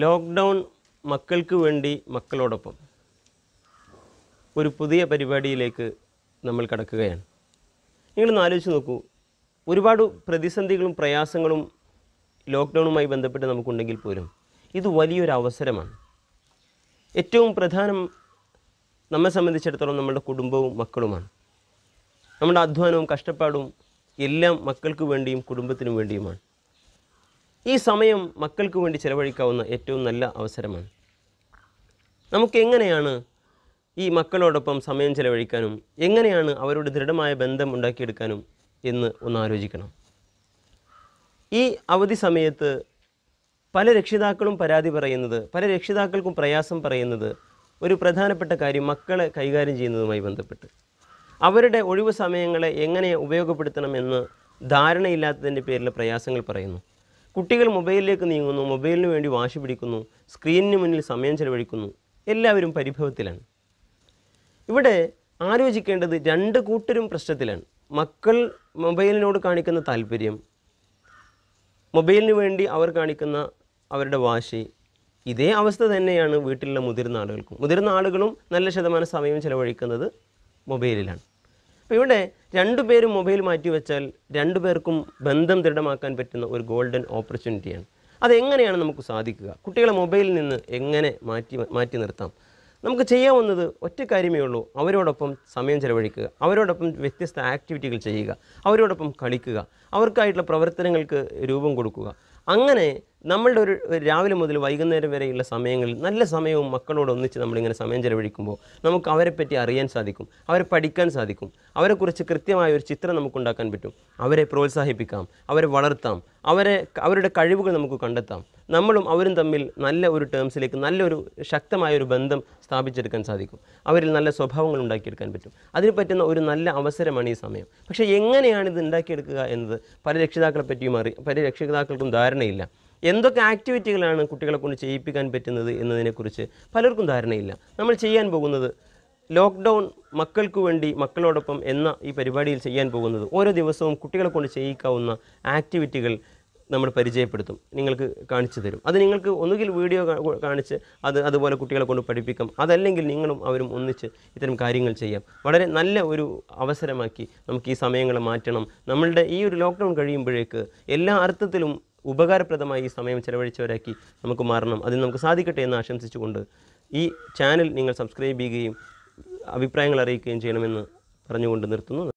lockdown മക്കൾക്ക് വേണ്ടി മക്കളോടൊപ്പം ഒരു പുതിയ പരിപാടിയിലേക്ക് നമ്മൾ കടക്കുകയാണ് നിങ്ങളൊന്ന് ആലോചിച്ച് നോക്കൂ ഒരുപാട് പ്രതിസന്ധികളും പ്രയാസങ്ങളും ലോക്ക്ഡൗണുമായി ബന്ധപ്പെട്ട് നമുക്കുണ്ടെങ്കിൽ പോലും ഇത് വലിയൊരു അവസരമാണ് ഏറ്റവും പ്രധാനം നമ്മെ സംബന്ധിച്ചിടത്തോളം നമ്മുടെ കുടുംബവും മക്കളുമാണ് നമ്മുടെ അധ്വാനവും കഷ്ടപ്പാടും എല്ലാം മക്കൾക്ക് വേണ്ടിയും കുടുംബത്തിനും വേണ്ടിയുമാണ് ഈ സമയം മക്കൾക്ക് വേണ്ടി ചിലവഴിക്കാവുന്ന ഏറ്റവും നല്ല അവസരമാണ് നമുക്ക് എങ്ങനെയാണ് ഈ മക്കളോടൊപ്പം സമയം ചിലവഴിക്കാനും എങ്ങനെയാണ് അവരോട് ദൃഢമായ ബന്ധം ഉണ്ടാക്കിയെടുക്കാനും എന്ന് ഒന്ന് ആലോചിക്കണം ഈ അവധി സമയത്ത് പല രക്ഷിതാക്കളും പരാതി പറയുന്നത് പല രക്ഷിതാക്കൾക്കും പ്രയാസം പറയുന്നത് ഒരു പ്രധാനപ്പെട്ട കാര്യം മക്കളെ കൈകാര്യം ചെയ്യുന്നതുമായി ബന്ധപ്പെട്ട് അവരുടെ ഒഴിവ് സമയങ്ങളെ എങ്ങനെ ഉപയോഗപ്പെടുത്തണമെന്ന് ധാരണയില്ലാത്തതിൻ്റെ പേരിൽ പ്രയാസങ്ങൾ പറയുന്നു കുട്ടികൾ മൊബൈലിലേക്ക് നീങ്ങുന്നു മൊബൈലിന് വേണ്ടി വാശി പിടിക്കുന്നു സ്ക്രീനിന് മുന്നിൽ സമയം ചെലവഴിക്കുന്നു എല്ലാവരും പരിഭവത്തിലാണ് ഇവിടെ ആലോചിക്കേണ്ടത് രണ്ട് കൂട്ടരും പ്രശ്നത്തിലാണ് മക്കൾ മൊബൈലിനോട് കാണിക്കുന്ന താല്പര്യം മൊബൈലിന് വേണ്ടി അവർ കാണിക്കുന്ന അവരുടെ വാശി ഇതേ അവസ്ഥ തന്നെയാണ് വീട്ടിലുള്ള മുതിർന്ന ആളുകൾക്കും മുതിർന്ന ആളുകളും നല്ല ശതമാനം സമയം ചിലവഴിക്കുന്നത് മൊബൈലിലാണ് അപ്പോൾ ഇവിടെ രണ്ടുപേരും മൊബൈൽ മാറ്റി വെച്ചാൽ രണ്ടുപേർക്കും ബന്ധം ദൃഢമാക്കാൻ പറ്റുന്ന ഒരു ഗോൾഡൻ ഓപ്പർച്യൂണിറ്റിയാണ് അതെങ്ങനെയാണ് നമുക്ക് സാധിക്കുക കുട്ടികളെ മൊബൈലിൽ നിന്ന് എങ്ങനെ മാറ്റി മാറ്റി നിർത്താം നമുക്ക് ചെയ്യാവുന്നത് ഒറ്റ കാര്യമേ ഉള്ളൂ അവരോടൊപ്പം സമയം ചെലവഴിക്കുക അവരോടൊപ്പം വ്യത്യസ്ത ആക്ടിവിറ്റികൾ ചെയ്യുക അവരോടൊപ്പം കളിക്കുക അവർക്കായിട്ടുള്ള പ്രവർത്തനങ്ങൾക്ക് രൂപം കൊടുക്കുക അങ്ങനെ നമ്മളുടെ ഒരു രാവിലെ മുതൽ വൈകുന്നേരം വരെയുള്ള സമയങ്ങളിൽ നല്ല സമയവും മക്കളോട് ഒന്നിച്ച് നമ്മളിങ്ങനെ സമയം ചെലവഴിക്കുമ്പോൾ നമുക്ക് അവരെപ്പറ്റി അറിയാൻ സാധിക്കും അവരെ പഠിക്കാൻ സാധിക്കും അവരെക്കുറിച്ച് കൃത്യമായ ഒരു ചിത്രം നമുക്കുണ്ടാക്കാൻ പറ്റും അവരെ പ്രോത്സാഹിപ്പിക്കാം അവരെ വളർത്താം അവരെ അവരുടെ കഴിവുകൾ നമുക്ക് കണ്ടെത്താം നമ്മളും അവരും തമ്മിൽ നല്ല ഒരു ടേംസിലേക്ക് നല്ലൊരു ശക്തമായ ഒരു ബന്ധം സ്ഥാപിച്ചെടുക്കാൻ സാധിക്കും അവരിൽ നല്ല സ്വഭാവങ്ങൾ ഉണ്ടാക്കിയെടുക്കാൻ പറ്റും അതിന് പറ്റുന്ന ഒരു നല്ല അവസരമാണ് ഈ സമയം പക്ഷേ എങ്ങനെയാണ് ഇത് ഉണ്ടാക്കിയെടുക്കുക എന്നത് പല രക്ഷിതാക്കളെ പറ്റിയും അറി പല രക്ഷിതാക്കൾക്കും ധാരണയില്ല എന്തൊക്കെ ആക്ടിവിറ്റികളാണ് കുട്ടികളെ കൊണ്ട് ചെയ്യിപ്പിക്കാൻ പറ്റുന്നത് എന്നതിനെക്കുറിച്ച് പലർക്കും ധാരണയില്ല നമ്മൾ ചെയ്യാൻ പോകുന്നത് ലോക്ക്ഡൗൺ മക്കൾക്ക് വേണ്ടി മക്കളോടൊപ്പം എന്ന ഈ പരിപാടിയിൽ ചെയ്യാൻ പോകുന്നത് ഓരോ ദിവസവും കുട്ടികളെ കൊണ്ട് ചെയ്യിക്കാവുന്ന ആക്ടിവിറ്റികൾ നമ്മൾ പരിചയപ്പെടുത്തും നിങ്ങൾക്ക് കാണിച്ചു തരും അത് നിങ്ങൾക്ക് ഒന്നുകിൽ വീഡിയോ കാണിച്ച് അത് അതുപോലെ കുട്ടികളെ കൊണ്ട് പഠിപ്പിക്കാം അതല്ലെങ്കിൽ നിങ്ങളും അവരും ഒന്നിച്ച് ഇത്തരം കാര്യങ്ങൾ ചെയ്യാം വളരെ നല്ല ഒരു അവസരമാക്കി നമുക്ക് ഈ സമയങ്ങളെ മാറ്റണം നമ്മളുടെ ഈ ഒരു ലോക്ക്ഡൗൺ കഴിയുമ്പോഴേക്ക് എല്ലാ അർത്ഥത്തിലും ഉപകാരപ്രദമായി ഈ സമയം ചെലവഴിച്ചവരാക്കി നമുക്ക് മാറണം അതിന് നമുക്ക് സാധിക്കട്ടെ എന്ന് ആശംസിച്ചുകൊണ്ട് ഈ ചാനൽ നിങ്ങൾ സബ്സ്ക്രൈബ് ചെയ്യുകയും അഭിപ്രായങ്ങൾ അറിയിക്കുകയും ചെയ്യണമെന്ന് പറഞ്ഞുകൊണ്ട് നിർത്തുന്നു